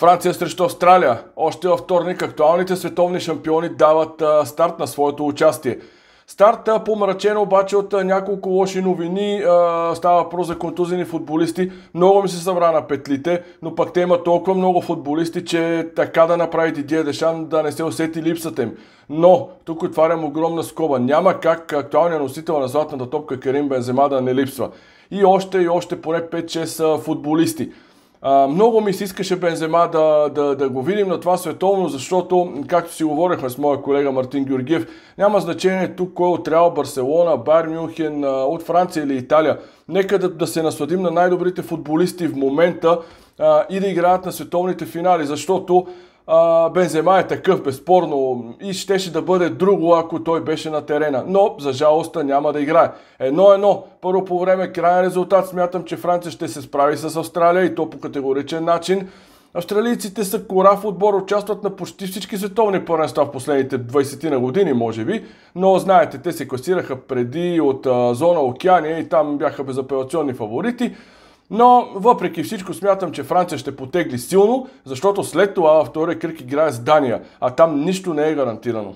Франция срещу Австралия. Още във вторник актуалните световни шампиони дават а, старт на своето участие. Старт помрачен обаче от няколко лоши новини, а, става въпрос за контузени футболисти. Много ми се събра на петлите, но пък те имат толкова много футболисти, че така да направи Дидия Дешан да не се усети липсата им. Но, тук отварям огромна скоба, няма как актуалният носител на златната топка Карим Бензема да не липсва. И още и още поне 5-6 футболисти. А, много ми се искаше Бензема да, да, да го видим на това световно, защото, както си говорихме с моя колега Мартин Георгиев, няма значение тук кой е от Реал, Барселона, Байер Мюнхен, от Франция или Италия. Нека да, да се насладим на най-добрите футболисти в момента а, и да играят на световните финали, защото Бензема е такъв, безспорно, и щеше да бъде друго, ако той беше на терена. Но, за жалост, няма да играе. Едно-едно. Първо по време, крайен резултат. Смятам, че Франция ще се справи с Австралия и то по категоричен начин. Австралийците са корав отбор, участват на почти всички световни първенства в последните 20 на години, може би, но знаете, те се класираха преди от а, зона Океания и там бяха безапелационни фаворити. Но въпреки всичко смятам, че Франция ще потегли силно, защото след това във втория кръг играе с Дания, а там нищо не е гарантирано.